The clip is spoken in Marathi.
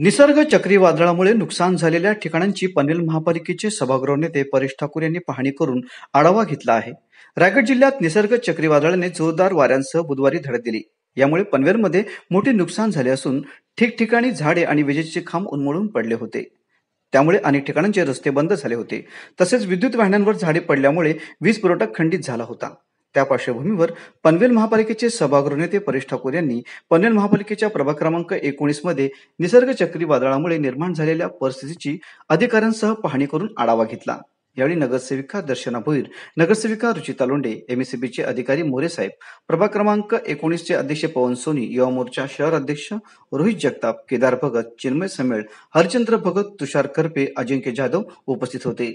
निसर्ग चक्रीवादळामुळे नुकसान झालेल्या ठिकाणांची पनवेल महापालिकेचे सभागृह नेते परेश ठाकूर यांनी पाहणी करून आढावा घेतला आहे रायगड जिल्ह्यात निसर्ग चक्रीवादळाने जोरदार वाऱ्यांसह बुधवारी धडक दिली यामुळे पनवेलमध्ये मोठे नुकसान झाले असून ठिकठिकाणी झाडे आणि विजेचे खांब उन्मळून पडले होते त्यामुळे अनेक ठिकाणांचे रस्ते बंद झाले होते तसेच विद्युत वाहिन्यांवर झाडे पडल्यामुळे वीज पुरवठा खंडित झाला होता त्या पार्श्वभूमीवर पनवेल महापालिकेचे सभागृह नेते परेश ठाकूर यांनी पनवेल महापालिकेच्या प्रभाग क्रमांक एकोणीस मध्ये निसर्ग चक्रीवादळामुळे निर्माण झालेल्या परिस्थितीची अधिकाऱ्यांसह पाहणी करून आढावा घेतला यावेळी नगरसेविका दर्शना भोईर नगरसेविका रुचिता लोंडे एमएसीबीचे अधिकारी मोरे साहेब प्रभाग क्रमांक एकोणीसचे अध्यक्ष पवन सोनी युवा मोर्चा शहर अध्यक्ष रोहित जगताप केदार भगत चिन्मय समेळ हरिचंद्र भगत तुषार करपे अजिंक्य जाधव उपस्थित होते